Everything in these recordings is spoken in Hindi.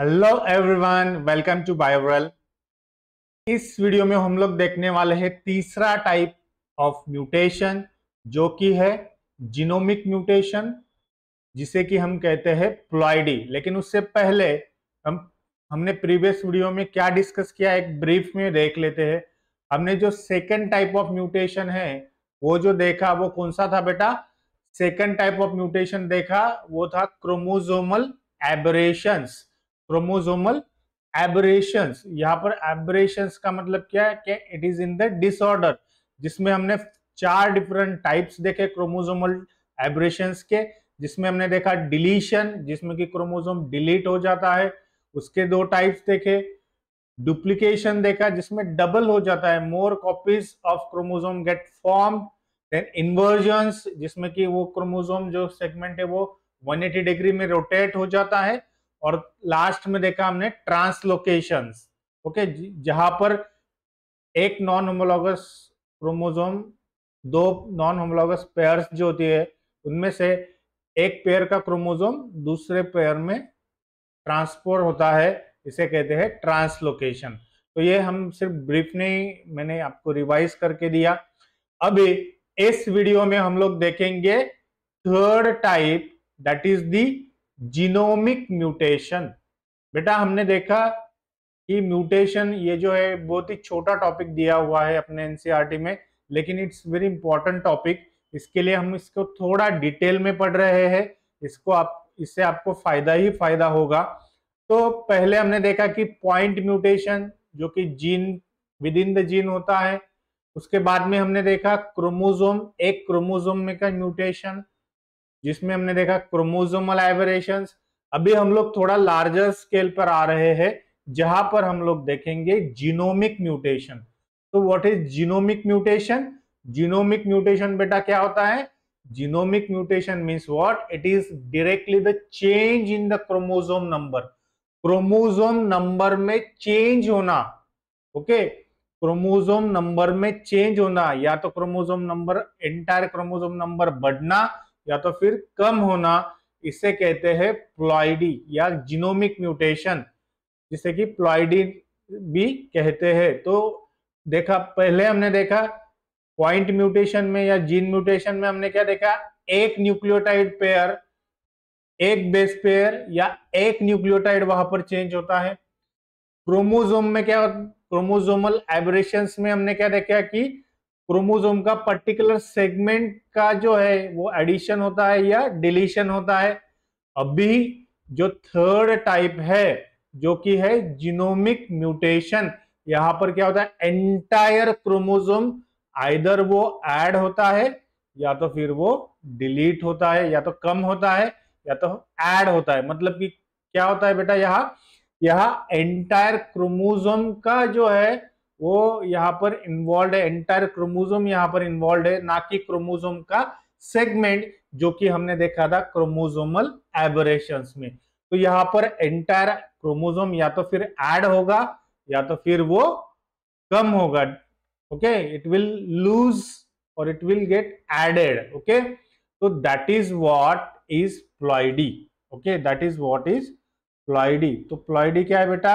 हेलो एवरीवन वेलकम टू बायोवरल इस वीडियो में हम लोग देखने वाले हैं तीसरा टाइप ऑफ म्यूटेशन जो कि है जीनोमिक म्यूटेशन जिसे कि हम कहते हैं प्लॉइडी लेकिन उससे पहले हम हमने प्रीवियस वीडियो में क्या डिस्कस किया एक ब्रीफ में देख लेते हैं हमने जो सेकेंड टाइप ऑफ म्यूटेशन है वो जो देखा वो कौन सा था बेटा सेकेंड टाइप ऑफ म्यूटेशन देखा वो था क्रोमोजोमल एबरेशंस क्रोमोजोमल एबरेशंस यहाँ पर एबरेशंस का मतलब क्या है कि it is in the disorder जिसमें हमने चार डिफरेंट टाइप्स देखे क्रोमोजोमल एबरेशंस के जिसमें हमने देखा डिलीशन जिसमें कि क्रोमोजोम डिलीट हो जाता है उसके दो टाइप्स देखे डुप्लीकेशन देखा जिसमें डबल हो जाता है more copies of chromosome get form then inversions जिसमें कि वो क्रोमोजोम जो सेगमेंट है वो 180 डिग्री में रोटेट हो जाता है और लास्ट में देखा हमने ट्रांसलोकेशन ओके जहां पर एक नॉन होमोलॉगस क्रोमोजोम दो नॉन होमोलॉगस पेयर जो होती है उनमें से एक पेयर का क्रोमोजोम दूसरे पेयर में ट्रांसफर होता है इसे कहते हैं ट्रांसलोकेशन तो ये हम सिर्फ ब्रीफ नहीं मैंने आपको रिवाइज करके दिया अभी इस वीडियो में हम लोग देखेंगे third type that is the genomic mutation बेटा हमने देखा कि म्यूटेशन ये जो है बहुत ही छोटा टॉपिक दिया हुआ है अपने एनसीईआरटी e में लेकिन इट्स वेरी इंपॉर्टेंट टॉपिक इसके लिए हम इसको थोड़ा डिटेल में पढ़ रहे हैं इसको आप इससे आपको फायदा ही फायदा होगा तो पहले हमने देखा कि पॉइंट म्यूटेशन जो कि gene within the gene होता है उसके बाद में हमने देखा क्रोमोजोम एक क्रोमोजोम में का म्यूटेशन जिसमें हमने देखा क्रोमोजोमल एवरेशन अभी हम लोग थोड़ा लार्जर स्केल पर आ रहे हैं जहां पर हम लोग देखेंगे जीनोमिक म्यूटेशन तो what is genomic mutation genomic mutation बेटा क्या होता है genomic mutation means what it is directly the change in the chromosome number chromosome number में चेंज होना ओके क्रोमोजोम नंबर में चेंज होना या तो chromosome number entire chromosome number बढ़ना या तो फिर कम होना इसे कहते हैं प्लॉइडी या जीनोमिक म्यूटेशन जिसे कि प्लॉइडी भी कहते हैं तो देखा पहले हमने देखा पॉइंट म्यूटेशन में या जीन म्यूटेशन में हमने क्या देखा एक न्यूक्लियोटाइड पेयर एक बेस पेयर या एक न्यूक्लियोटाइड वहां पर चेंज होता है क्रोमोजोम में क्या क्रोमोजोमल एबरेशन में हमने क्या देखा कि क्रोमोसोम का पर्टिकुलर सेगमेंट का जो है वो एडिशन होता है या डिलीशन होता है अभी जो थर्ड टाइप है जो कि है जीनोमिक म्यूटेशन यहां पर क्या होता है एंटायर क्रोमोसोम आइदर वो ऐड होता है या तो फिर वो डिलीट होता है या तो कम होता है या तो ऐड होता है मतलब कि क्या होता है बेटा यहाँ यहाँ एंटायर क्रोमोसोम का जो है वो यहाँ पर इन्वॉल्व है एंटायर क्रोमोजोम यहाँ पर इन्वॉल्व है ना कि क्रोमोजोम का सेगमेंट जो कि हमने देखा था क्रोमोजोमल एबरेशन में तो यहाँ पर एंटायर क्रोमोजोम या तो फिर एड होगा या तो फिर वो कम होगा ओके इट विल लूज और it will get added okay तो that is what is ploidy okay that is what is ploidy तो प्लॉइडी क्या है बेटा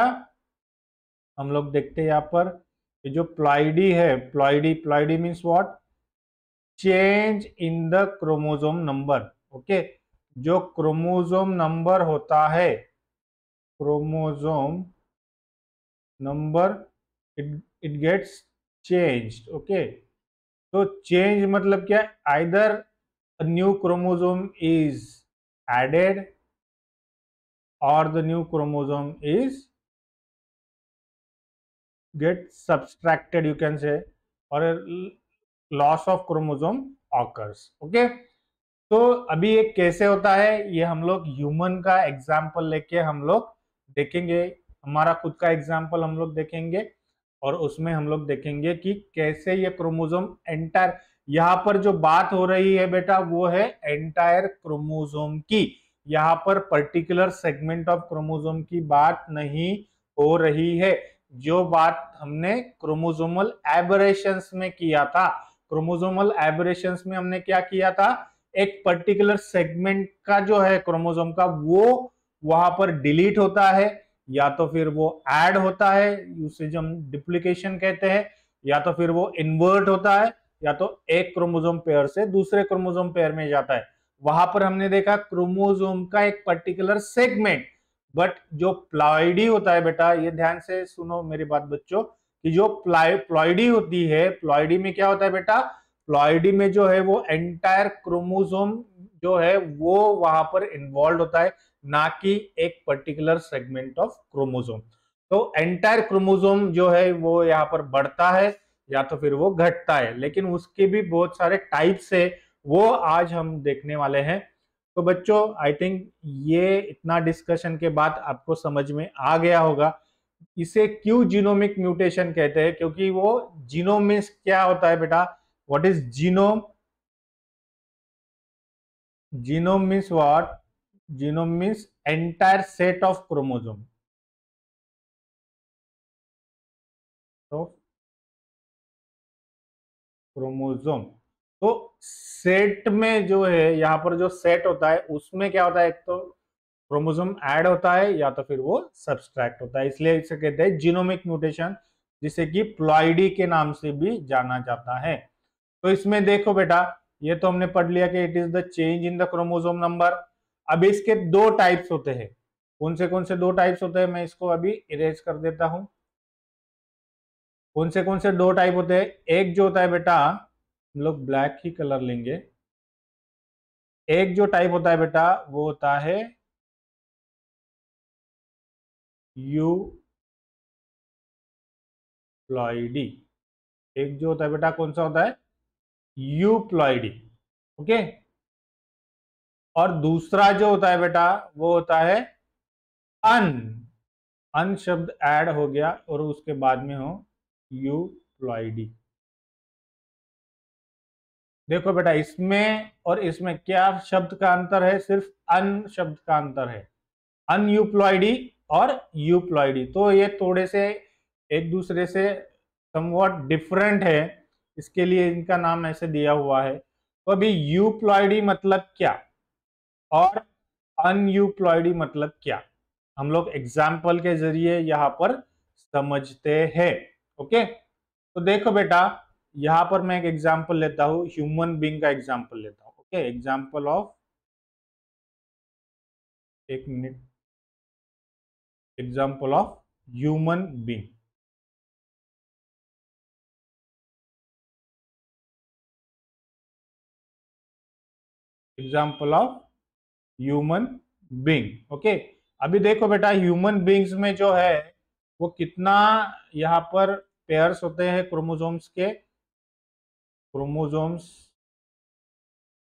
हम लोग देखते हैं यहाँ पर ये जो प्लाइडी है ploidy ploidy means what change in the chromosome number okay जो क्रोमोजोम नंबर होता है chromosome number it it gets change okay तो चेंज मतलब क्या either new chromosome is added or the new chromosome is get subtracted you can say or a loss of chromosome occurs okay तो अभी एक कैसे होता है ये हम लोग ह्यूमन का एग्जाम्पल लेके हम लोग देखेंगे हमारा खुद का एग्जाम्पल हम लोग देखेंगे और उसमें हम लोग देखेंगे कि कैसे ये क्रोमोजोम एंटायर यहाँ पर जो बात हो रही है बेटा वो है एंटायर क्रोमोजोम की यहाँ पर पर्टिकुलर सेगमेंट ऑफ क्रोमोजोम की बात नहीं हो रही है जो बात हमने क्रोमोजोमल एबरेशंस में किया था क्रोमोजोमल एबरेशंस में हमने क्या किया था एक पर्टिकुलर सेगमेंट का जो है क्रोमोजोम का वो वहां पर डिलीट होता है या तो फिर वो ऐड होता है उसे जो हम डिप्लीकेशन कहते हैं या तो फिर वो इन्वर्ट होता है या तो एक क्रोमोजोम पेयर से दूसरे क्रोमोजोम पेयर में जाता है वहां पर हमने देखा क्रोमोजोम का एक पर्टिकुलर सेगमेंट बट जो प्लॉयडी होता है बेटा ये ध्यान से सुनो मेरी बात बच्चों कि जो प्लाय प्लॉइडी होती है प्लॉयडी में क्या होता है बेटा प्लॉयडी में जो है वो एंटायर क्रोमोसोम जो है वो वहां पर इन्वॉल्व होता है ना कि एक पर्टिकुलर सेगमेंट ऑफ क्रोमोसोम तो एंटायर क्रोमोसोम जो है वो यहाँ पर बढ़ता है या तो फिर वो घटता है लेकिन उसके भी बहुत सारे टाइप्स है वो आज हम देखने वाले हैं तो बच्चों आई थिंक ये इतना डिस्कशन के बाद आपको समझ में आ गया होगा इसे क्यों जीनोमिक म्यूटेशन कहते हैं क्योंकि वो जीनोम मीन्स क्या होता है बेटा what is genome genome means what genome means entire set of chromosome chromosome तो सेट में जो है यहाँ पर जो सेट होता है उसमें क्या होता है एक तो क्रोमोसोम ऐड होता है या तो फिर वो सब्सट्रैक्ट होता है इसलिए इसे कहते हैं जीनोमिक म्यूटेशन जिसे कि प्लॉइडी के नाम से भी जाना जाता है तो इसमें देखो बेटा ये तो हमने पढ़ लिया कि it is the change in the chromosome number अब इसके दो टाइप्स होते हैं कौन से कौन से दो टाइप्स होते हैं मैं इसको अभी इरेज कर देता हूं कौन से कौन से दो टाइप होते हैं एक जो होता है बेटा हम लोग ब्लैक ही कलर लेंगे एक जो टाइप होता है बेटा वो होता है यू प्लॉइडी एक जो होता है बेटा कौन सा होता है यू प्लॉइडी ओके और दूसरा जो होता है बेटा वो होता है अन अन शब्द ऐड हो गया और उसके बाद में हो यू प्लॉइडी देखो बेटा इसमें और इसमें क्या शब्द का अंतर है सिर्फ अन शब्द का अंतर है अनयूप्लॉइडी और यूप्लॉयडी तो ये थोड़े से एक दूसरे से समवॉट डिफरेंट है इसके लिए इनका नाम ऐसे दिया हुआ है तो अभी यूप्लॉइडी मतलब क्या और अनयूप्लॉइडी मतलब क्या हम लोग एग्जाम्पल के जरिए यहाँ पर समझते हैं ओके तो देखो बेटा यहाँ पर मैं एक एग्जाम्पल लेता हूँ ह्यूमन बींग का एग्जाम्पल लेता हूँ ओके एग्जाम्पल ऑफ एक minute example of human being example of human being okay अभी देखो बेटा ह्यूमन बींग्स में जो है वो कितना यहाँ पर पेयर्स होते हैं क्रोमोजोम्स के क्रोमोजोम्स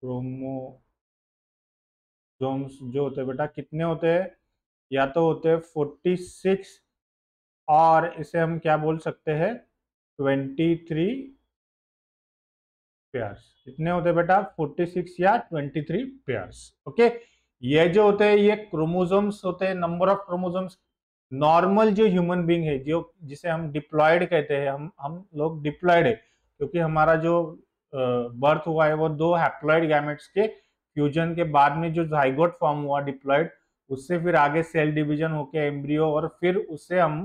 क्रोमोजोम्स जो होते हैं बेटा कितने होते हैं या तो होते हैं फोर्टी सिक्स और इसे हम क्या बोल सकते हैं ट्वेंटी थ्री पेयर्स कितने होते हैं बेटा फोर्टी सिक्स या ट्वेंटी थ्री पेयर्स ओके ये जो होते हैं ये क्रोमोजोम्स होते हैं नंबर ऑफ क्रोमोजोम्स नॉर्मल जो ह्यूमन बींग है जो जिसे हम डिप्लॉयड कहते हैं हम हम लोग डिप्लॉयड है क्योंकि हमारा जो बर्थ हुआ है वो दो हैप्लॉइड गैमेट्स के फ्यूजन के बाद में जो जाइगोट फॉर्म हुआ डिप्लॉइड उससे फिर आगे सेल डिवीजन होके एम्ब्रियो और फिर उससे हम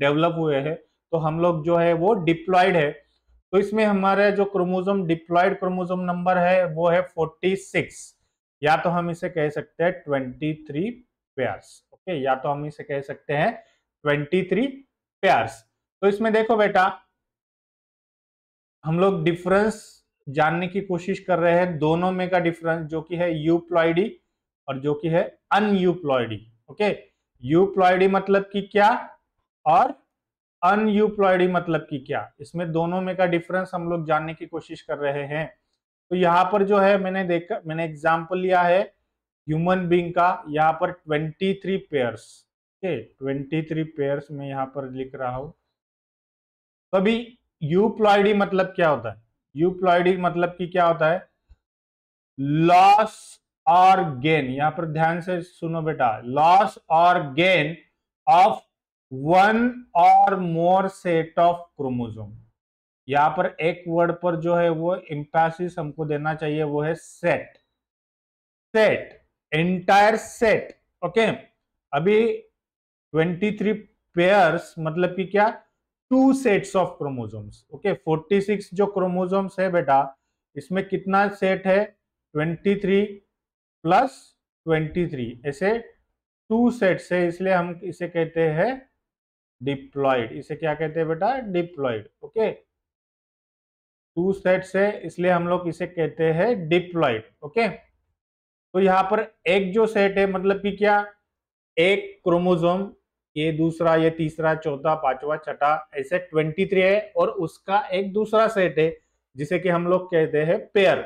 डेवलप हुए हैं तो हम लोग जो है वो डिप्लॉयड है तो इसमें हमारे जो क्रोमोजोम डिप्लॉयड क्रोमोजोम नंबर है वो है 46 या तो हम इसे कह सकते हैं ट्वेंटी थ्री पेयर्स ओके या तो हम इसे कह सकते हैं ट्वेंटी थ्री पेयर्स तो इसमें देखो बेटा हम लोग डिफरेंस जानने की कोशिश कर रहे हैं दोनों में का डिफरेंस जो कि है यूप्लॉयडी और जो कि है अनयूप्लॉइडी ओके यूप्लॉइडी मतलब कि क्या और अनयूप्लॉइडी मतलब कि क्या इसमें दोनों में का डिफरेंस हम लोग जानने की कोशिश कर रहे हैं तो यहाँ पर जो है मैंने देखा मैंने एग्जाम्पल लिया है ह्यूमन बींग का यहाँ पर twenty three pairs okay twenty three pairs में यहाँ पर लिख रहा हूं कभी यूप्लॉयडी मतलब क्या होता है यूप्लॉयडी मतलब कि क्या होता है लॉस और गेन यहां पर ध्यान से सुनो बेटा लॉस और gain of one or more set of chromosome यहां पर एक वर्ड पर जो है वो इम्पैसिस हमको देना चाहिए वो है set set entire set okay अभी 23 पेयर्स मतलब कि क्या two sets of chromosomes okay 46 जो क्रोमोजोम्स है बेटा इसमें कितना सेट है 23 प्लस 23 ऐसे टू सेट्स है इसलिए हम इसे कहते हैं डिप्लॉइड इसे क्या कहते हैं बेटा डिप्लॉइड ओके टू सेट्स है इसलिए हम लोग इसे कहते हैं डिप्लॉइड ओके तो यहाँ पर एक जो सेट है मतलब कि क्या एक क्रोमोजोम ये दूसरा ये तीसरा चौथा पांचवा छठा ऐसे ट्वेंटी थ्री है और उसका एक दूसरा सेट है जिसे कि हम लोग कहते हैं पेयर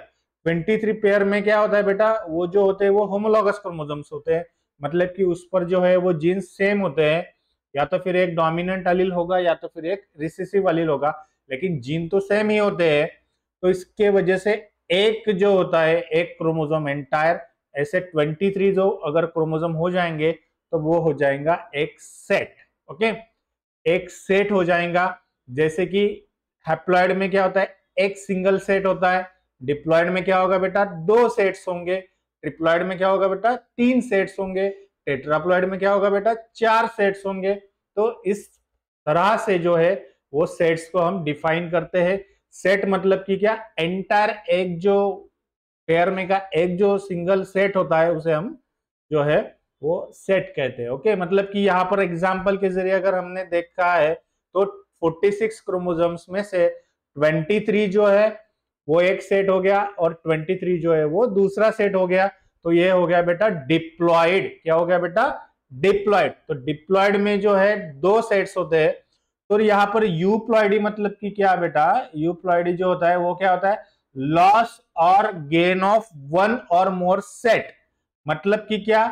ट्वेंटी थ्री पेयर में क्या होता है बेटा वो जो होते हैं वो होमोलॉगस क्रोमोजम्स होते हैं मतलब कि उस पर जो है वो जीन्स सेम होते हैं या तो फिर एक डोमिनेंट अलील होगा या तो फिर एक रिसेसिव अलील होगा लेकिन जीन तो सेम ही होते हैं तो इसके वजह से एक जो होता है एक क्रोमोजोम एंटायर ऐसे 23 जो अगर क्रोमोजोम हो जाएंगे तो वो हो जाएगा एक सेट ओके एक सेट हो जाएगा जैसे कि हेप्लॉयड में क्या होता है एक सिंगल सेट होता है डिप्लॉयड में क्या होगा बेटा दो सेट्स होंगे ट्रिप्लॉयड में क्या होगा बेटा तीन सेट्स होंगे टेट्राप्लॉयड में क्या होगा बेटा चार सेट्स होंगे तो इस तरह से जो है वो सेट्स को हम डिफाइन करते हैं सेट मतलब कि क्या एंटायर एक जो पेयर में का एक जो सिंगल सेट होता है उसे हम जो है वो सेट कहते हैं ओके मतलब कि यहाँ पर एग्जाम्पल के जरिए अगर हमने देखा है तो 46 सिक्स क्रोमोजोम्स में से 23 जो है वो एक सेट हो गया और 23 जो है वो दूसरा सेट हो गया तो ये हो गया बेटा डिप्लॉयड क्या हो गया बेटा डिप्लॉयड तो डिप्लॉयड में जो है दो सेट्स होते हैं तो यहाँ पर यूप्लॉइडी मतलब कि क्या बेटा यूप्लॉइडी जो होता है वो क्या होता है लॉस और gain of one or more set मतलब कि क्या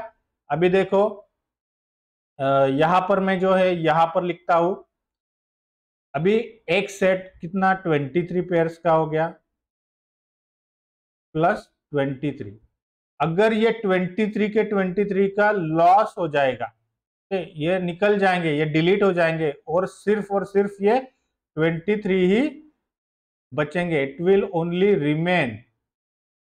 अभी देखो यहां पर मैं जो है यहां पर लिखता हूं अभी एक सेट कितना 23 पेयर्स का हो गया प्लस 23 अगर ये 23 के 23 का लॉस हो जाएगा ये निकल जाएंगे ये डिलीट हो जाएंगे और सिर्फ और सिर्फ ये 23 ही बचेंगे इट विल ओनली रिमेन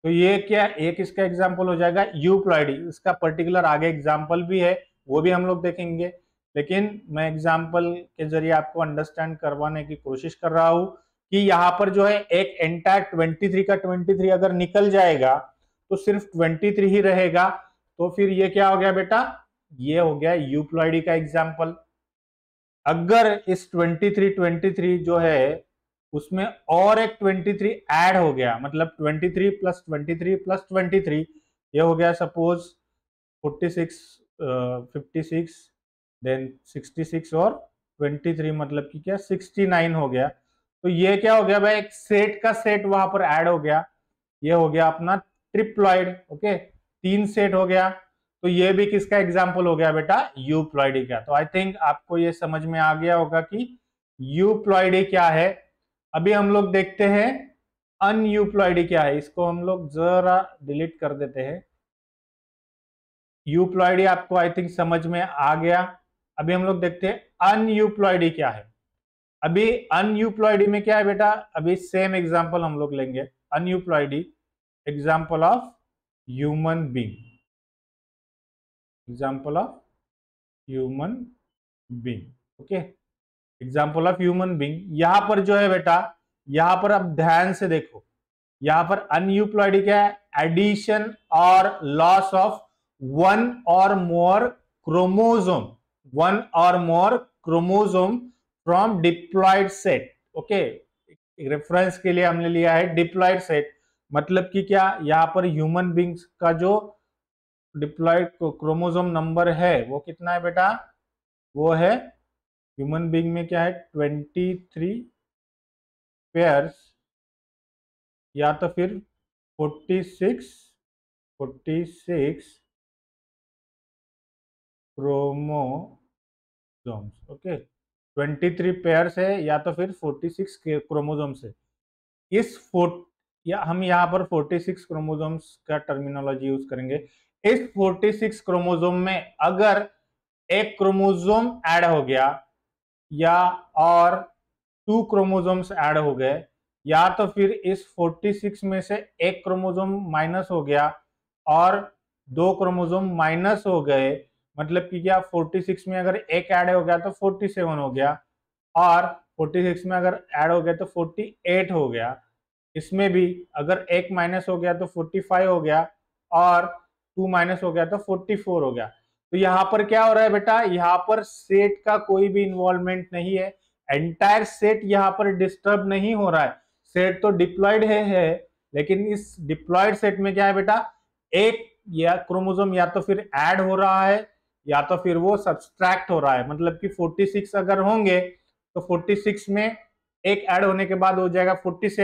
तो ये क्या एक इसका एग्जाम्पल हो जाएगा यूप्लॉयडी इसका पर्टिकुलर आगे एग्जाम्पल भी है वो भी हम लोग देखेंगे लेकिन मैं एग्जाम्पल के जरिए आपको अंडरस्टैंड करवाने की कोशिश कर रहा हूँ कि यहाँ पर जो है एक एंटायर 23 का 23 अगर निकल जाएगा तो सिर्फ 23 ही रहेगा तो फिर ये क्या हो गया बेटा ये हो गया यूप्लॉयडी का एग्जाम्पल अगर इस ट्वेंटी थ्री जो है उसमें और एक 23 ऐड हो गया मतलब 23 प्लस थ्री प्लस थ्री ये हो गया सपोज 46 56 देन 66 और 23 मतलब कि क्या 69 हो गया तो ये क्या हो गया भाई एक सेट का सेट वहां पर ऐड हो गया ये हो गया अपना ट्रिप्लॉइड ओके तीन सेट हो गया तो ये भी किसका एग्जाम्पल हो गया बेटा यूप्लॉइडी का तो आई थिंक आपको ये समझ में आ गया होगा कि यूप्लॉइडी क्या है अभी हम लोग देखते हैं अनयूप्लॉयडी क्या है इसको हम लोग जरा डिलीट कर देते हैं यूप्लॉयडी आपको आई थिंक समझ में आ गया अभी हम लोग देखते हैं अनयूप्लॉयडी क्या है अभी अनयूप्लॉयडी में क्या है बेटा अभी सेम एग्जांपल हम लोग लेंगे aneuploidy example of human being example of human being okay example of human being यहां पर जो है बेटा यहां पर आप ध्यान से देखो यहां पर अनयूप्लॉयड क्या है एडिशन और loss of one or more chromosome one or more chromosome from diploid set okay reference के लिए हमने लिया है डिप्लॉयड सेट मतलब कि क्या यहां पर ह्यूमन बींग्स का जो डिप्लॉयड क्रोमोजोम नंबर है वो कितना है बेटा वो है ह्यूमन बींग में क्या है ट्वेंटी थ्री पेयर्स या तो फिर forty six forty six chromosomes okay twenty three pairs है या तो फिर फोर्टी सिक्स क्रोमोजोम्स है इस फोर्ट या हम यहाँ पर फोर्टी सिक्स क्रोमोजोम्स का टर्मिनोलॉजी यूज करेंगे इस फोर्टी सिक्स क्रोमोजोम में अगर एक क्रोमोजोम ऐड हो गया या और टू क्रोमोजोम्स ऐड हो गए या तो फिर इस 46 में से एक क्रोमोजोम माइनस हो गया और दो क्रोमोजोम माइनस हो गए मतलब कि क्या 46 में अगर एक ऐड हो गया तो 47 हो गया और 46 में अगर ऐड हो गया तो 48 हो गया इसमें भी अगर एक माइनस हो गया तो 45 हो गया और टू माइनस हो गया तो 44 हो गया तो यहाँ पर क्या हो रहा है बेटा यहाँ पर सेट का कोई भी इन्वॉल्वमेंट नहीं है एंटायर सेट यहां पर डिस्टर्ब नहीं हो रहा है सेट तो डिप्लॉयड है, है लेकिन इस डिप्लॉयड सेट में क्या है बेटा एक या क्रोमोजोम या तो फिर एड हो रहा है या तो फिर वो सब्सट्रैक्ट हो रहा है मतलब कि 46 अगर होंगे तो 46 में एक ऐड होने के बाद हो जाएगा 47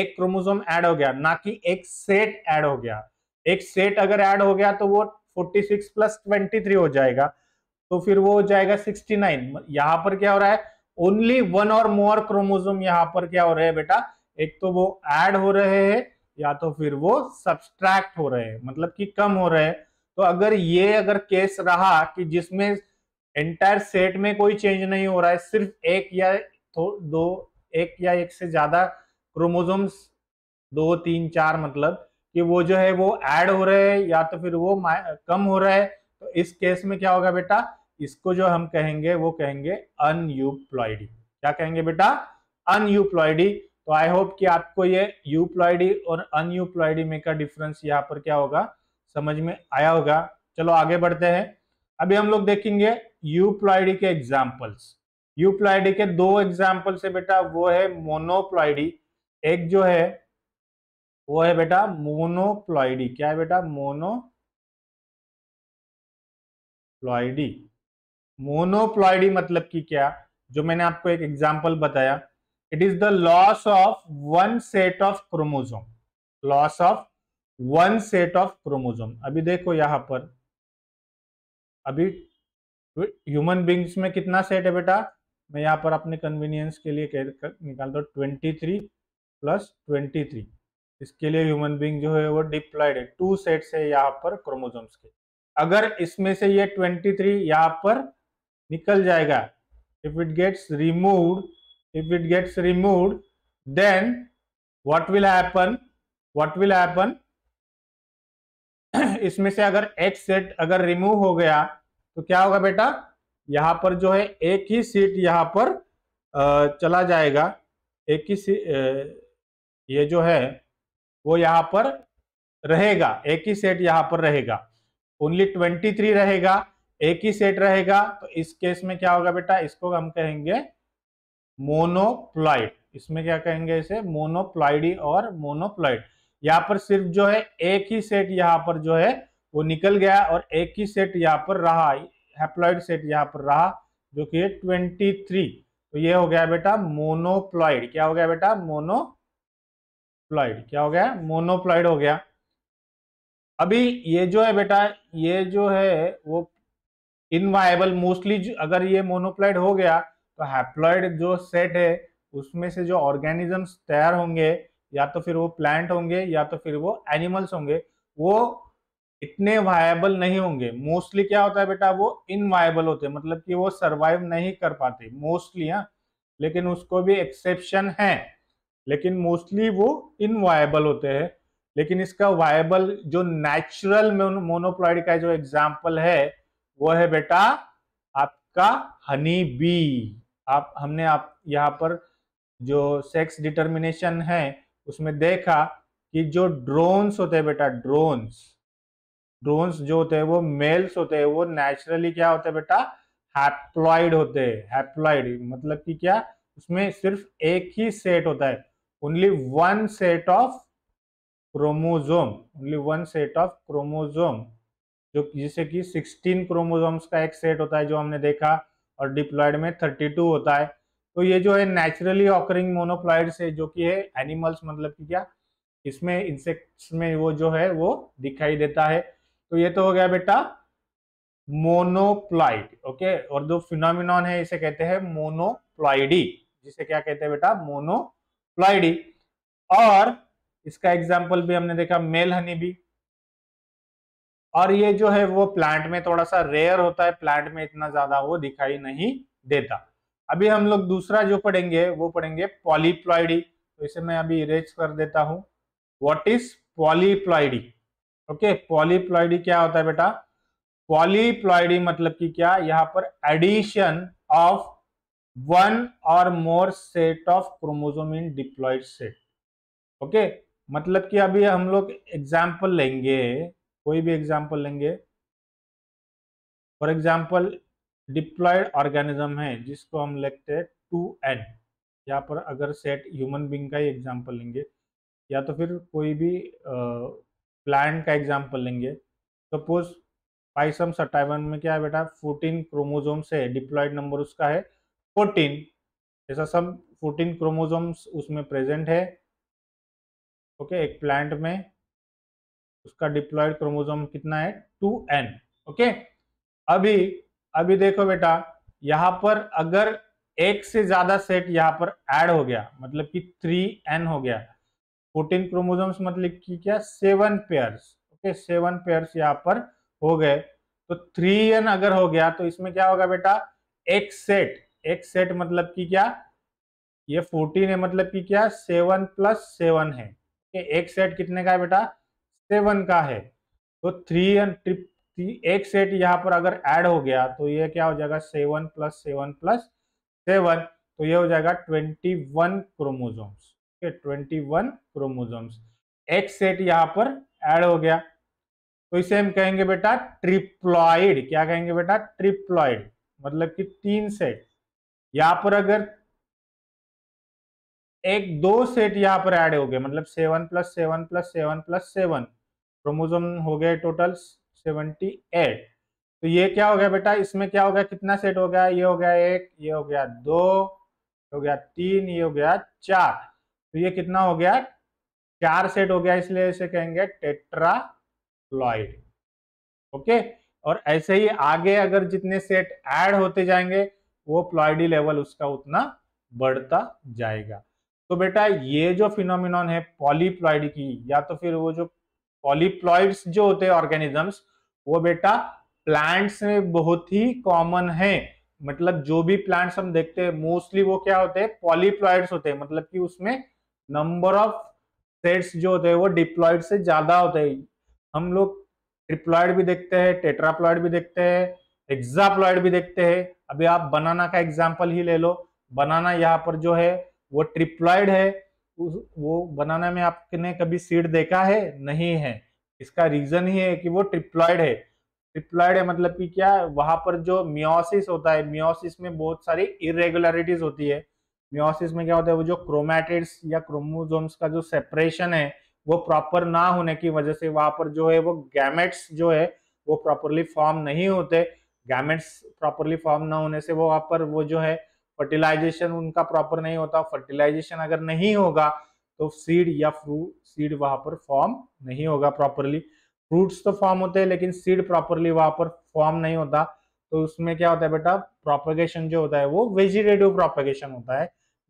एक क्रोमोजोम ऐड हो गया ना कि एक सेट ऐड हो गया एक सेट अगर ऐड हो गया तो वो forty six plus twenty three हो जाएगा तो फिर वो हो जाएगा सिक्सटी नाइन यहाँ पर क्या हो रहा है only one or more chromosome यहाँ पर क्या हो रहे हैं बेटा एक तो वो एड हो रहे है या तो फिर वो सब्सट्रैक्ट हो रहे हैं मतलब कि कम हो रहे हैं तो अगर ये अगर केस रहा कि जिसमें एंटायर सेट में कोई चेंज नहीं हो रहा है सिर्फ एक या तो दो एक या एक से ज्यादा क्रोमोजोम्स दो तीन चार मतलब कि वो जो है वो ऐड हो रहे हैं या तो फिर वो कम हो रहा है तो इस केस में क्या होगा बेटा इसको जो हम कहेंगे वो कहेंगे अनयूप्लॉयडी क्या कहेंगे बेटा अनयूप्लॉयडी तो आई होप कि आपको ये यूप्लॉयडी और अनयूप्लॉयडी में का डिफरेंस यहाँ पर क्या होगा समझ में आया होगा चलो आगे बढ़ते हैं अभी हम लोग देखेंगे यूप्लॉयडी के एग्जाम्पल्स यूप्लॉयडी के दो एग्जाम्पल्स है बेटा वो है मोनोप्लॉयडी एक जो है वो है बेटा मोनोप्लॉइडी क्या है बेटा मोनोप्लॉइडी मोनोप्लॉइडी मतलब कि क्या जो मैंने आपको एक एग्जांपल बताया it is the loss of one set of chromosome loss of one set of chromosome अभी देखो यहां पर अभी ह्यूमन बींग्स में कितना सेट है बेटा मैं यहां पर अपने कन्वीनियंस के लिए निकालता हूं twenty three plus twenty three इसके लिए ह्यूमन बींग जो है वो डिप्लॉयड है टू सेट्स है यहाँ पर क्रोमोजोम्स के अगर इसमें से ये 23 थ्री यहाँ पर निकल जाएगा if it gets remove if it gets remove then what will happen what will happen इसमें से अगर एक सेट अगर रिमूव हो गया तो क्या होगा बेटा यहाँ पर जो है एक ही सीट यहाँ पर चला जाएगा एक ही ये जो है वो यहां पर रहेगा एक ही सेट यहां पर रहेगा ओनली ट्वेंटी थ्री रहेगा एक ही सेट रहेगा तो इस केस में क्या होगा बेटा इसको हम कहेंगे मोनोप्लाइड इसमें क्या कहेंगे इसे मोनोप्लाइडी और मोनोप्लाइड यहाँ पर सिर्फ जो है एक ही सेट यहाँ पर जो है वो निकल गया और एक ही सेट यहाँ पर रहा हैप्लॉइड सेट यहाँ पर रहा जो कि ट्वेंटी थ्री तो ये हो गया बेटा मोनोप्लाइड क्या हो गया बेटा मोनो प्लॉइड क्या हो गया मोनोप्लाइड हो गया अभी ये जो है बेटा ये जो है वो इनवाइबल मोस्टली अगर ये मोनोप्लाइड हो गया तो हैप्लॉइड जो सेट है उसमें से जो ऑर्गेनिजम्स तैयार होंगे या तो फिर वो प्लांट होंगे या तो फिर वो एनिमल्स होंगे वो इतने वायबल नहीं होंगे मोस्टली क्या होता है बेटा वो इनवाइबल होते हैं मतलब कि वो सर्वाइव नहीं कर पाते मोस्टली हाँ लेकिन उसको भी एक्सेप्शन है लेकिन मोस्टली वो इनवायबल होते हैं लेकिन इसका वायबल जो नेचुरल मोनोप्लॉइड का जो एग्जाम्पल है वो है बेटा आपका हनी बी आप हमने आप यहाँ पर जो सेक्स डिटर्मिनेशन है उसमें देखा कि जो ड्रोन्स होते हैं बेटा ड्रोन्स ड्रोन्स जो होते हैं वो मेल्स होते हैं वो नेचुरली क्या होते हैं बेटा हैप्लॉइड होते हैं हैप्लॉइड मतलब कि क्या उसमें सिर्फ एक ही सेट होता है only one set of chromosome only one set of chromosome जो जिसे कि 16 क्रोमोजोम्स का एक सेट होता है जो हमने देखा और डिप्लॉयड में 32 होता है तो ये जो है नेचुरली ऑकरिंग मोनोप्लॉइड से जो कि है एनिमल्स मतलब कि क्या इसमें इंसेक्ट्स में वो जो है वो दिखाई देता है तो ये तो हो गया बेटा मोनोप्लाइड ओके और जो फिनोमिनॉन है इसे कहते हैं मोनोप्लाइडी जिसे क्या कहते हैं बेटा मोनो प्लाइडी और इसका एग्जाम्पल भी हमने देखा मेल हनी भी और ये जो है वो प्लांट में थोड़ा सा रेयर होता है प्लांट में इतना ज्यादा वो दिखाई नहीं देता अभी हम लोग दूसरा जो पढ़ेंगे वो पढ़ेंगे पॉलीप्लॉइडी तो इसे मैं अभी इरेज कर देता हूं what is polyploidy okay polyploidy क्या होता है बेटा पॉलीप्लॉइडी मतलब कि क्या यहाँ पर addition of one or more set of chromosome in diploid set okay मतलब कि अभी हम लोग एग्जाम्पल लेंगे कोई भी एग्जाम्पल लेंगे फॉर एग्जाम्पल डिप्लॉयड ऑर्गेनिज्म है जिसको हम लेते हैं टू एन यहाँ पर अगर सेट ह्यूमन बींग का ही एग्जाम्पल लेंगे या तो फिर कोई भी प्लांट का एग्जाम्पल लेंगे सपोज पाइसम सटाइवन में क्या है बेटा फोर्टीन क्रोमोजोम से डिप्लॉयड नंबर उसका है फोर्टीन ऐसा सब फोर्टीन क्रोमोजोम्स उसमें प्रेजेंट है ओके एक प्लांट में उसका डिप्लॉयड क्रोमोजोम कितना है टू एन ओके अभी अभी देखो बेटा यहाँ पर अगर एक से ज्यादा सेट यहाँ पर ऐड हो गया मतलब कि थ्री एन हो गया फोर्टीन क्रोमोजोम्स मतलब कि क्या seven pairs okay seven pairs यहाँ पर हो गए तो थ्री एन अगर हो गया तो इसमें क्या होगा बेटा एक सेट एक्स सेट मतलब कि क्या ये फोर्टीन है मतलब कि क्या सेवन प्लस सेवन है एक सेट कितने का है बेटा सेवन का है तो थ्री एंड ट्रिप एक सेट यहाँ पर अगर ऐड हो गया तो ये क्या हो जाएगा seven plus seven plus seven तो ये हो जाएगा twenty one chromosomes twenty one chromosomes एक सेट यहाँ पर ऐड हो गया तो इसे हम कहेंगे बेटा ट्रिप्लॉइड क्या कहेंगे बेटा ट्रिप्लॉइड मतलब कि तीन सेट यहां पर अगर एक दो सेट यहां पर ऐड हो गए मतलब seven plus seven plus seven plus seven chromosome हो गए टोटल सेवनटी एट तो ये क्या हो गया बेटा इसमें क्या हो गया कितना सेट हो गया ये हो गया एक ये हो गया दो हो गया तीन ये हो गया चार तो ये कितना हो गया चार सेट हो गया इसलिए इसे कहेंगे टेट्रा ओके और ऐसे ही आगे अगर जितने सेट ऐड होते जाएंगे वो प्लॉयडी लेवल उसका उतना बढ़ता जाएगा तो बेटा ये जो फिनोमिन है पॉलीप्लॉयड की या तो फिर वो जो पॉलीप्लॉइड्स जो होते हैं ऑर्गेनिजम्स वो बेटा प्लांट्स में बहुत ही कॉमन है मतलब जो भी प्लांट्स हम देखते हैं मोस्टली वो क्या होते हैं पॉलीप्लॉइड्स होते हैं मतलब कि उसमें नंबर ऑफ सेट्स जो होते हैं वो डिप्लॉइड से ज्यादा होते हैं हम लोग ट्रिप्लॉयड भी देखते हैं टेट्राप्लॉयड भी देखते हैं एग्जाम्प्लॉयड भी देखते हैं अभी आप बनाना का एग्जाम्पल ही ले लो बनाना यहाँ पर जो है वो ट्रिप्लॉयड है वो बनाना में आपने कभी सीड देखा है नहीं है इसका रीजन ही है कि वो ट्रिप्लॉयड है ट्रिप्लॉयड है मतलब कि क्या वहां पर जो मियोसिस होता है मियोसिस में बहुत सारी इरेगुलरिटीज होती है मियोसिस में क्या होता है वो जो क्रोमैटिड्स या क्रोमोजोम्स का जो सेपरेशन है वो प्रॉपर ना होने की वजह से वहां पर जो है वो गैमेट्स जो है वो प्रॉपरली फॉर्म नहीं होते गैमेट्स प्रॉपरली फॉर्म ना होने से वो वहां पर वो जो है फर्टिलाइजेशन उनका प्रॉपर नहीं होता फर्टिलाइजेशन अगर नहीं होगा तो सीड या फ्रूट सीड वहां पर फॉर्म नहीं होगा प्रॉपरली फ्रूट्स तो फॉर्म होते हैं लेकिन सीड प्रॉपरली वहां पर फॉर्म नहीं होता तो उसमें क्या होता है बेटा प्रोपेगेशन जो होता है वो वेजिटेटिव प्रोपेगेशन होता है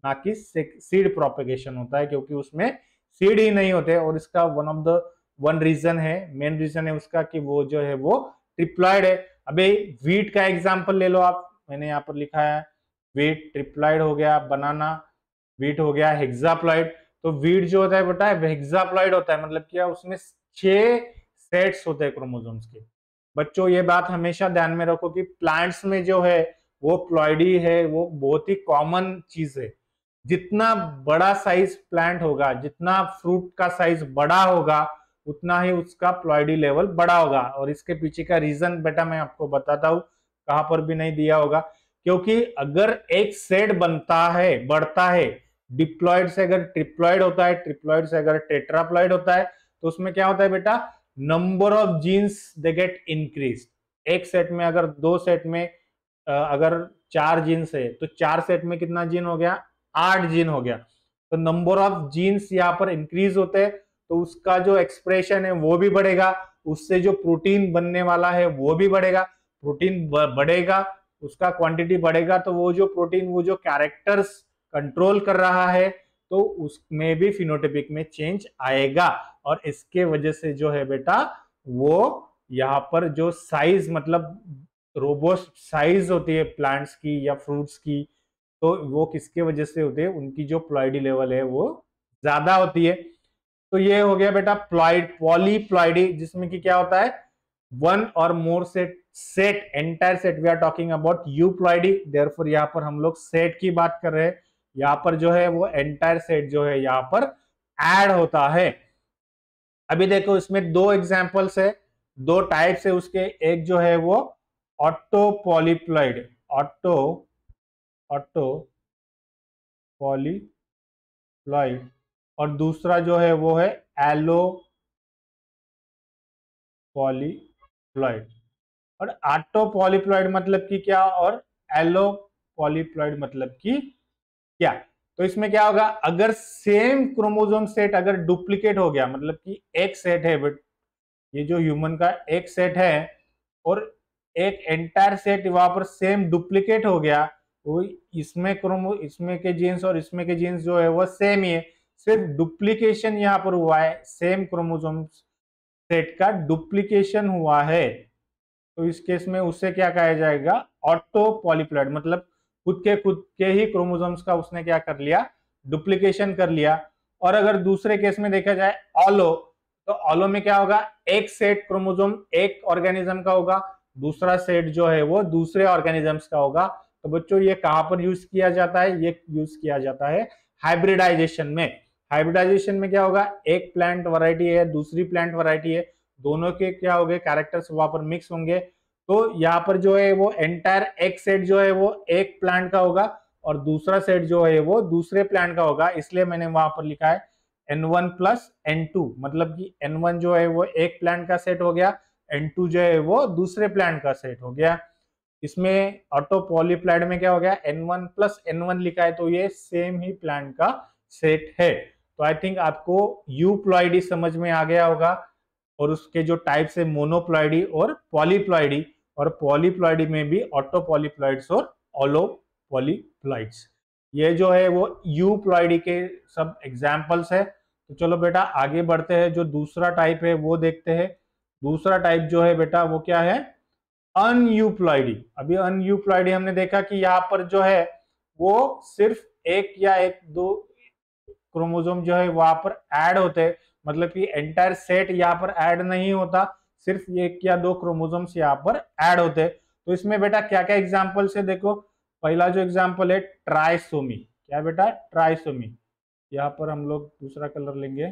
ना कि सीड प्रोपेगेशन होता है क्योंकि उसमें सीड ही नहीं होते और इसका one of the one reason है मेन रीजन है उसका कि वो जो है वो ट्रिप्लॉयड है अबे वीट का एग्जाम्पल ले लो आप मैंने यहाँ पर लिखा है वीट ट्रिप्लाइड हो गया बनाना वीट हो गया हेक्साप्लाइड तो वीट जो होता है बेटा हेक्साप्लाइड होता है मतलब क्या उसमें छह सेट्स होते हैं क्रोमोजोम्स के बच्चों ये बात हमेशा ध्यान में रखो कि प्लांट्स में जो है वो प्लॉइडी है वो बहुत ही कॉमन चीज है जितना बड़ा साइज प्लांट होगा जितना फ्रूट का साइज बड़ा होगा उतना ही उसका प्लॉयडी लेवल बड़ा होगा और इसके पीछे का रीजन बेटा मैं आपको बताता हूँ कहां पर भी नहीं दिया होगा क्योंकि अगर एक सेट बनता है बढ़ता है डिप्लॉयड से अगर ट्रिप्लॉयड होता है ट्रिप्लॉयड से अगर टेट्राप्लॉयड होता है तो उसमें क्या होता है बेटा number of genes they get increase एक सेट में अगर दो सेट में अगर चार जीन्स है तो चार सेट में कितना जीन हो गया आठ जीन हो गया तो नंबर ऑफ जीन्स यहाँ पर इंक्रीज होते हैं तो उसका जो एक्सप्रेशन है वो भी बढ़ेगा उससे जो प्रोटीन बनने वाला है वो भी बढ़ेगा प्रोटीन बढ़ेगा उसका क्वांटिटी बढ़ेगा तो वो जो प्रोटीन वो जो कैरेक्टर्स कंट्रोल कर रहा है तो उसमें भी फिनोटिपिक में चेंज आएगा और इसके वजह से जो है बेटा वो यहाँ पर जो साइज मतलब रोबोट साइज होती है प्लांट्स की या फ्रूट्स की तो वो किसके वजह से होती है उनकी जो प्लॉइडी लेवल है वो ज्यादा होती है तो ये हो गया बेटा प्लॉइड पॉलीप्लॉइडी जिसमें कि क्या होता है one or more set set entire set we are talking about euploidy for यहाँ पर हम लोग सेट की बात कर रहे हैं यहाँ पर जो है वो एंटायर सेट जो है यहाँ पर एड होता है अभी देखो इसमें दो एग्जाम्पल्स है दो टाइप्स है उसके एक जो है वो auto polyploid auto auto polyploid और दूसरा जो है वो है एलो पॉलीप्लॉइड और आटो पॉलीप्लॉइड मतलब कि क्या और एलो पॉलीप्लॉइड मतलब कि क्या तो इसमें क्या होगा अगर सेम क्रोमोजोम सेट अगर डुप्लीकेट हो गया मतलब कि एक सेट है बट ये जो ह्यूमन का एक सेट है और एक एंटायर सेट वहां पर सेम डुप्लीकेट हो गया वो तो इसमें क्रोमो इसमें के जीन्स और इसमें के जीन्स जो है वो सेम ही है सिर्फ डुप्लीकेशन यहाँ पर हुआ है सेम क्रोमोजोम सेट का डुप्लीकेशन हुआ है तो इस केस में उससे क्या कहा जाएगा ऑटो पॉलीप्लॉइड मतलब खुद के खुद के ही क्रोमोजोम्स का उसने क्या कर लिया डुप्लीकेशन कर लिया और अगर दूसरे केस में देखा जाए ऑलो तो ऑलो में क्या होगा एक सेट क्रोमोजोम एक ऑर्गेनिज्म का होगा दूसरा सेट जो है वो दूसरे ऑर्गेनिजम्स का होगा तो बच्चों ये कहां पर यूज किया जाता है ये यूज किया जाता है हाइब्रिडाइजेशन में हाइब्रिडाइजेशन में क्या होगा एक प्लांट वैरायटी है दूसरी प्लांट वैरायटी है दोनों के क्या हो गए कैरेक्टर्स वहां पर मिक्स होंगे तो यहाँ पर जो है वो एंटायर एक सेट जो है वो एक प्लांट का होगा और दूसरा सेट जो है वो दूसरे प्लांट का होगा इसलिए मैंने वहां पर लिखा है N one plus N two मतलब कि एन वन जो है वो एक प्लांट का सेट हो गया एन टू जो है वो दूसरे प्लांट का सेट हो गया इसमें ऑटो पॉलीप्लाइड में क्या हो गया N one plus N one लिखा है तो ये सेम ही प्लांट का सेट है आई तो थिंक आपको यूप्लॉइडी समझ में आ गया होगा और उसके जो टाइप्स है मोनोप्लॉयडी और पॉलीप्लॉयडी और पॉलीप्लॉयडी में भी ऑटो पॉलीप्लॉइड्स और ऑलो पॉलीप्लॉइड्स ये जो है वो यूप्लॉइडी के सब एग्जाम्पल्स है तो चलो बेटा आगे बढ़ते हैं जो दूसरा टाइप है वो देखते हैं दूसरा टाइप जो है बेटा वो क्या है अनयूप्लॉयडी अभी अनयूप्लॉयडी हमने देखा कि यहाँ पर जो है वो सिर्फ एक या एक दो क्रोमोजोम जो है वहां पर ऐड होते मतलब कि एंटायर सेट यहाँ पर ऐड नहीं होता सिर्फ एक या दो क्रोमोजोम्स यहाँ पर ऐड होते तो इसमें बेटा क्या क्या एग्जाम्पल से देखो पहला जो एग्जाम्पल है ट्राइसोमी क्या बेटा ट्राइसोमी यहाँ पर हम लोग दूसरा कलर लेंगे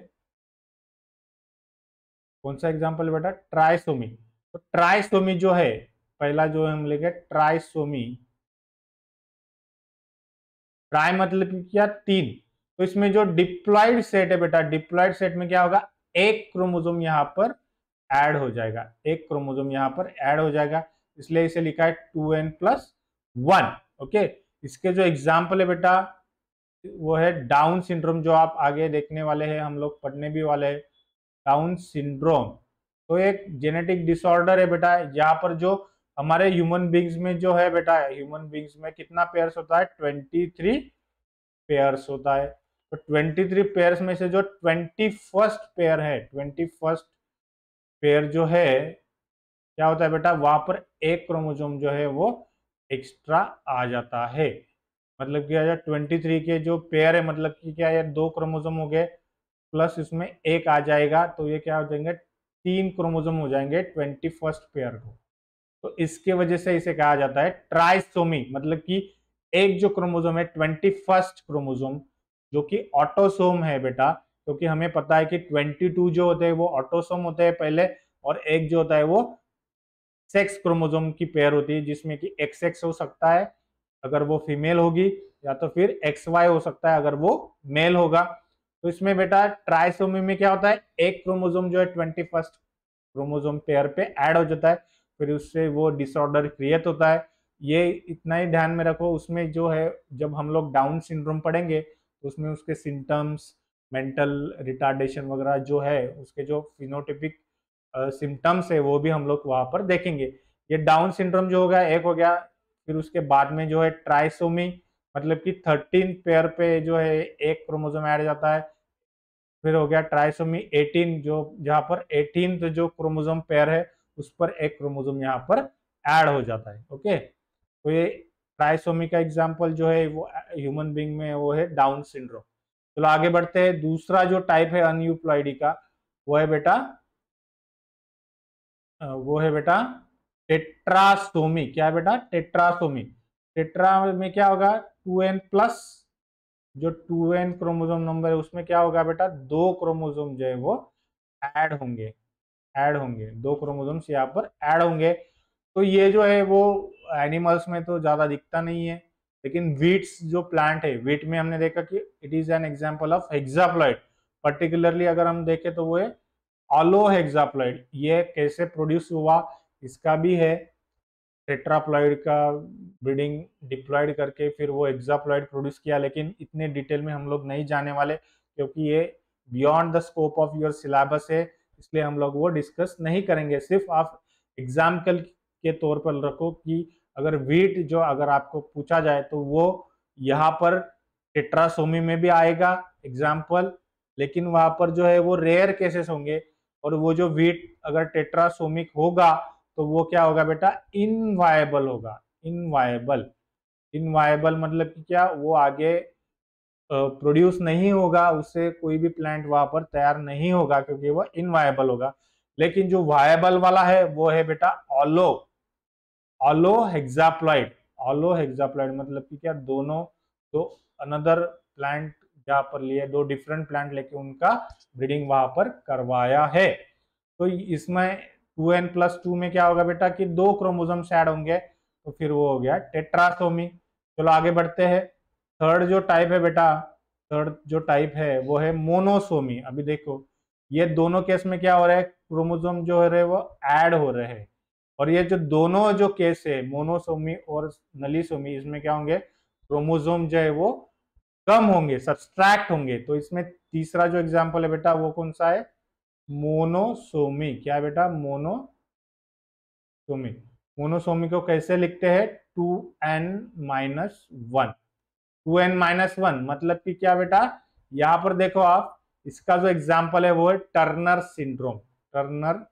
कौन सा एग्जाम्पल बेटा ट्राइसोमी तो ट्राइसोमी जो है पहला जो हम लेंगे ट्राइसोमी ट्राई मतलब क्या तीन तो इसमें जो डिप्लॉइड सेट है बेटा डिप्लॉइड सेट में क्या होगा एक क्रोमोजोम यहाँ पर ऐड हो जाएगा एक क्रोमोजोम यहाँ पर ऐड हो जाएगा इसलिए इसे लिखा है two N plus one okay इसके जो एग्जाम्पल है बेटा वो है डाउन सिंड्रोम जो आप आगे देखने वाले हैं हम लोग पढ़ने भी वाले हैं डाउन सिंड्रोम तो एक जेनेटिक डिसऑर्डर है बेटा यहाँ पर जो हमारे ह्यूमन बींग्स में जो है बेटा ह्यूमन बींग्स में कितना पेयर्स होता है ट्वेंटी थ्री पेयर्स होता है तो 23 पेयर में से जो 21 पेयर है 21 पेयर जो है क्या होता है बेटा वहां पर एक क्रोमोजोम जो है वो एक्स्ट्रा आ जाता है मतलब कि जाए ट्वेंटी थ्री के जो पेयर है मतलब कि क्या यार दो क्रोमोजोम हो गए प्लस इसमें एक आ जाएगा तो ये क्या हो जाएंगे तीन क्रोमोजोम हो जाएंगे ट्वेंटी फर्स्ट पेयर को तो इसके वजह से इसे कहा जाता है ट्राइसोमी मतलब कि एक जो क्रोमोजोम है ट्वेंटी फर्स्ट क्रोमोजोम जो कि ऑटोसोम है बेटा क्योंकि तो हमें पता है कि 22 जो होते हैं वो ऑटोसोम होते हैं पहले और एक जो होता है वो सेक्स क्रोमोजोम की पेयर होती है जिसमें कि एक्स एक्स हो सकता है अगर वो फीमेल होगी या तो फिर एक्स वाई हो सकता है अगर वो मेल होगा तो इसमें बेटा ट्राइसोमी में क्या होता है एक क्रोमोजोम जो है ट्वेंटी फर्स्ट क्रोमोजोम पेयर पे ऐड हो जाता है फिर उससे वो डिसऑर्डर क्रिएट होता है ये इतना ही ध्यान में रखो उसमें जो है जब हम लोग डाउन सिंड्रोम पढ़ेंगे उसमें उसके सिम्टम्स मेंटल रिटार्डेशन वगैरह जो है उसके जो फिनोटिपिक सिम्टम्स uh, है वो भी हम लोग वहाँ पर देखेंगे ये डाउन सिंड्रोम जो होगा एक हो गया फिर उसके बाद में जो है ट्राइसोमी मतलब कि थर्टीन पेयर पे जो है एक क्रोमोजोम ऐड जाता है फिर हो गया ट्राइसोमी एटीन जो जहाँ पर एटीन तो जो क्रोमोजोम पेयर है उस पर एक क्रोमोजोम यहाँ पर ऐड हो जाता है ओके तो ये ट्राइसोमी का एग्जाम्पल जो है वो ह्यूमन uh, बींग में वो है डाउन सिंड्रोम चलो आगे बढ़ते हैं दूसरा जो टाइप है अनयूप्लॉइडी का वो है बेटा uh, वो है बेटा टेट्रासोमी क्या है बेटा टेट्रासोमी टेट्रा में क्या होगा 2n प्लस जो 2n एन क्रोमोजोम नंबर है उसमें क्या होगा बेटा दो क्रोमोजोम जो है वो ऐड होंगे ऐड होंगे दो क्रोमोजोम्स यहाँ पर ऐड होंगे तो ये जो है वो एनिमल्स में तो ज़्यादा दिखता नहीं है लेकिन वीट्स जो प्लांट है वीट में हमने देखा कि it is an example of hexaploid particularly अगर हम देखें तो वो है ऑलो ये कैसे प्रोड्यूस हुआ इसका भी है टेट्राप्लॉइड का ब्रीडिंग डिप्लॉयड करके फिर वो एग्जाप्लॉइड प्रोड्यूस किया लेकिन इतने डिटेल में हम लोग नहीं जाने वाले क्योंकि ये beyond the scope of your syllabus है इसलिए हम लोग वो डिस्कस नहीं करेंगे सिर्फ आप एग्जाम्पल के तौर पर रखो कि अगर वीट जो अगर आपको पूछा जाए तो वो यहाँ पर टेट्रासोमी में भी आएगा एग्जाम्पल लेकिन वहां पर जो है वो रेयर केसेस होंगे और वो जो वीट अगर टेट्रासोमिक होगा तो वो क्या होगा बेटा इनवायबल होगा इनवायबल इनवायबल मतलब कि क्या वो आगे प्रोड्यूस नहीं होगा उससे कोई भी प्लांट वहां पर तैयार नहीं होगा क्योंकि वो इनवायबल होगा लेकिन जो वायबल वाला है वो है बेटा ऑलो ऑलोहेक्साप्लॉइड ऑलोहेक्साप्लॉइड मतलब कि क्या दोनों दो अनदर प्लांट जहां पर लिए दो डिफरेंट प्लांट लेके उनका ब्रीडिंग वहां पर करवाया है तो इसमें टू एन प्लस टू में क्या होगा बेटा कि दो क्रोमोजोम ऐड होंगे तो फिर वो हो गया टेट्रासोमी चलो आगे बढ़ते हैं थर्ड जो टाइप है बेटा थर्ड जो टाइप है वो है मोनोसोमी अभी देखो ये दोनों केस में क्या हो रहा है क्रोमोजोम जो है वो एड हो रहे हैं और ये जो दोनों जो केस है मोनोसोमी और नलीसोमी इसमें क्या होंगे क्रोमोजोम जो है वो कम होंगे सब्सट्रैक्ट होंगे तो इसमें तीसरा जो एग्जाम्पल है बेटा वो कौन सा है मोनोसोमी क्या बेटा मोनोसोमी मोनोसोमी को कैसे लिखते हैं two N minus one two N minus one मतलब कि क्या बेटा यहां पर देखो आप इसका जो एग्जाम्पल है वो है टर्नर सिंड्रोम टर्नर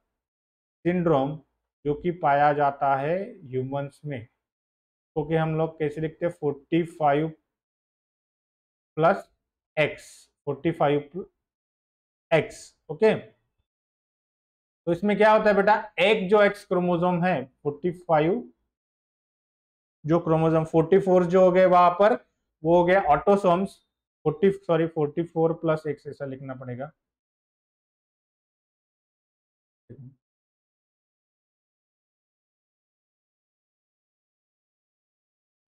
सिंड्रोम जो कि पाया जाता है ह्यूमंस में तो कि हम लोग कैसे लिखते हैं forty five plus X forty five X okay तो इसमें क्या होता है बेटा एक जो एक्स क्रोमोजोम है फोर्टी फाइव जो क्रोमोजोम फोर्टी फोर जो हो गए वहां पर वो हो गया autosomes forty sorry forty four plus X ऐसा लिखना पड़ेगा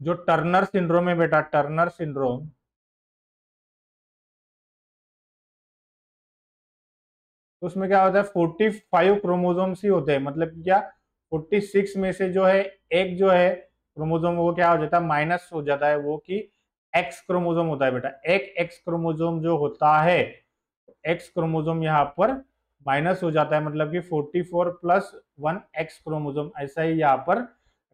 जो टर्नर सिंड्रोम है बेटा टर्नर सिंड्रोम उसमें क्या होता है फोर्टी फाइव क्रोमोजोम्स ही होते हैं मतलब क्या फोर्टी सिक्स में से जो है एक जो है क्रोमोजोम वो क्या हो जाता है माइनस हो जाता है वो कि एक्स क्रोमोजोम होता है बेटा एक एक्स क्रोमोजोम जो होता है एक्स क्रोमोजोम यहाँ पर माइनस हो जाता है मतलब कि 44 प्लस वन एक्स क्रोमोजोम ऐसा ही यहाँ पर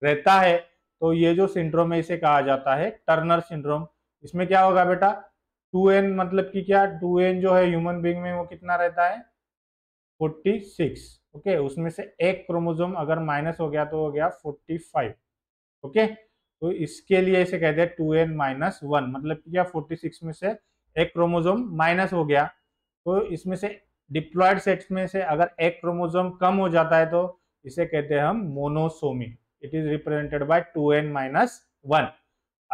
रहता है तो ये जो सिंड्रोम है इसे कहा जाता है टर्नर सिंड्रोम इसमें क्या होगा बेटा टू एन मतलब कि क्या टू एन जो है ह्यूमन बींग में वो कितना रहता है 46 ओके okay? उसमें से एक क्रोमोजोम अगर माइनस हो गया तो हो गया फोर्टी फाइव ओके तो इसके लिए इसे कहते हैं टू एन माइनस वन मतलब क्या फोर्टी सिक्स में से एक क्रोमोजोम माइनस हो गया तो इसमें से डिप्लॉयड सेट्स में से अगर एक क्रोमोजोम कम हो जाता है तो इसे कहते हैं हम monosomy it is represented by two N minus one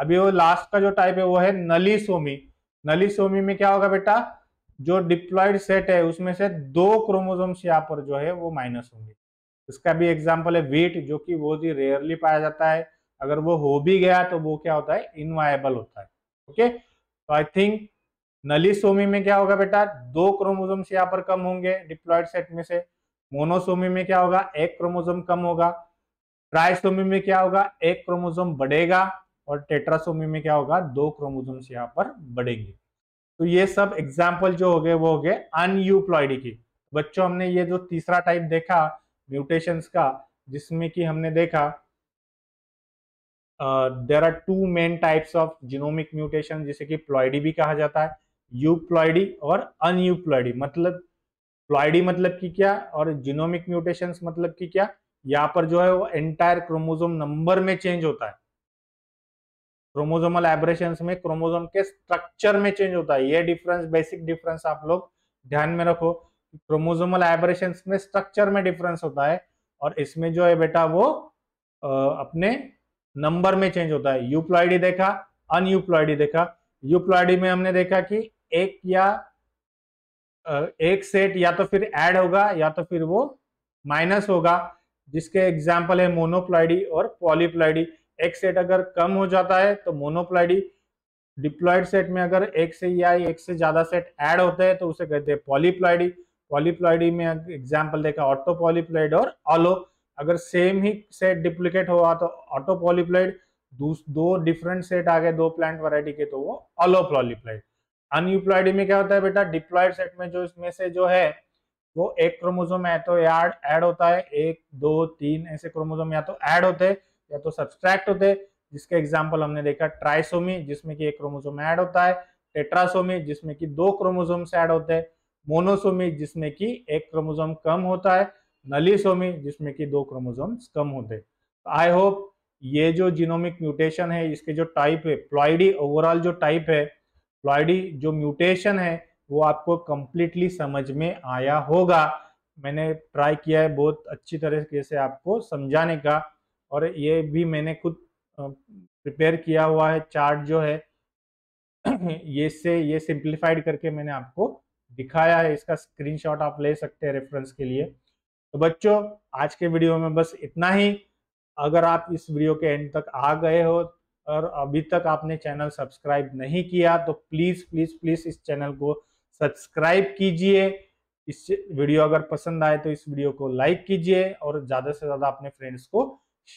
अभी वो लास्ट का जो टाइप है वो है नली सोमी नली सोमी में क्या होगा बेटा जो डिप्लॉयड सेट है उसमें से दो क्रोमोजोम्स यहाँ पर जो है वो माइनस होंगे इसका भी एग्जाम्पल है वीट जो कि वो ही रेयरली पाया जाता है अगर वो हो भी गया तो वो क्या होता है इनवायबल होता है ओके तो आई थिंक नली सोमी में क्या होगा बेटा दो क्रोमोजोम्स यहाँ पर कम होंगे डिप्लॉयड सेट में से मोनोसोमी में क्या होगा एक क्रोमोजोम कम होगा ट्राइसोमी में क्या होगा एक क्रोमोजोम बढ़ेगा और टेट्रासोमी में क्या होगा दो क्रोमोजोम्स यहाँ पर बढ़ेंगे तो ये सब एग्जाम्पल जो हो गए वो हो गए अनयूप्लॉइडी की बच्चों हमने ये जो तीसरा टाइप देखा म्यूटेशन का जिसमें कि हमने देखा there are two main types of genomic mutation जिसे कि प्लॉइडी भी कहा जाता है यूप्लॉइडी और अनयूप्लॉइडी मतलब प्लॉइडी मतलब कि क्या और जीनोमिक म्यूटेशंस मतलब कि क्या यहां पर जो है वो एंटायर क्रोमोजोम नंबर में चेंज होता है क्रोमोजोमल एब्रेशन में क्रोमोजोम के स्ट्रक्चर में चेंज होता है ये डिफरेंस बेसिक डिफरेंस आप लोग ध्यान में रखो क्रोमोजोमल एब्रेशन में स्ट्रक्चर में डिफरेंस होता है और इसमें जो है बेटा वो आ, अपने नंबर में चेंज होता है यूप्लॉइडी देखा अनयूप्लॉइडी देखा यूप्लॉइडी में हमने देखा कि एक या एक सेट या तो फिर ऐड होगा या तो फिर वो माइनस होगा जिसके एग्जाम्पल है मोनोप्लाइडी और पॉलीप्लाइडी एक सेट अगर कम हो जाता है तो मोनोप्लाइडी डिप्लॉयड सेट में अगर एक से या एक से ज्यादा सेट ऐड होते हैं तो उसे कहते हैं पॉलीप्लाइडी पॉलीप्लाइडी में एग्जाम्पल देखा ऑटो पॉलीप्लाइड और ऑलो अगर सेम ही सेट डिप्लीकेट हुआ तो ऑटो पॉलीप्लाइड दो डिफरेंट सेट आ गए दो प्लांट वराइटी के तो वो ऑलो पॉलीप्लाइड अनयूप्लाइडी में क्या होता है बेटा डिप्लॉयड सेट में जो इसमें से जो है वो एक क्रोमोजोम या तो यार्ड ऐड होता है एक दो तीन ऐसे क्रोमोजोम या तो ऐड होते या तो सब्सट्रैक्ट होते जिसके एग्जाम्पल हमने देखा ट्राइसोमी जिसमें कि एक क्रोमोजोम ऐड होता है टेट्रासोमी जिसमें कि दो क्रोमोजोम्स ऐड होते हैं मोनोसोमी जिसमें कि एक क्रोमोजोम कम होता है नलीसोमी जिसमें कि दो क्रोमोजोम्स कम होते हैं आई होप ये जो जीनोमिक म्यूटेशन है इसके जो टाइप है प्लॉइडी ओवरऑल जो टाइप है प्लॉइडी जो म्यूटेशन है वो आपको कम्प्लीटली समझ में आया होगा मैंने ट्राई किया है बहुत अच्छी तरह से आपको समझाने का और ये भी मैंने खुद प्रिपेयर किया हुआ है चार्ट जो है ये से ये सिंप्लीफाइड करके मैंने आपको दिखाया है इसका स्क्रीनशॉट आप ले सकते हैं रेफरेंस के लिए तो बच्चों आज के वीडियो में बस इतना ही अगर आप इस वीडियो के एंड तक आ गए हो और अभी तक आपने चैनल सब्सक्राइब नहीं किया तो प्लीज़ प्लीज़ प्लीज़ इस चैनल को सब्सक्राइब कीजिए इस वीडियो अगर पसंद आए तो इस वीडियो को लाइक कीजिए और ज़्यादा से ज़्यादा अपने फ्रेंड्स को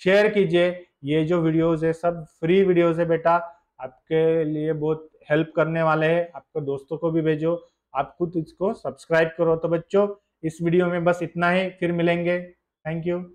शेयर कीजिए ये जो वीडियोज है सब फ्री वीडियोज है बेटा आपके लिए बहुत हेल्प करने वाले हैं आपके दोस्तों को भी भेजो आप खुद इसको सब्सक्राइब करो तो बच्चों इस वीडियो में बस इतना ही फिर मिलेंगे थैंक यू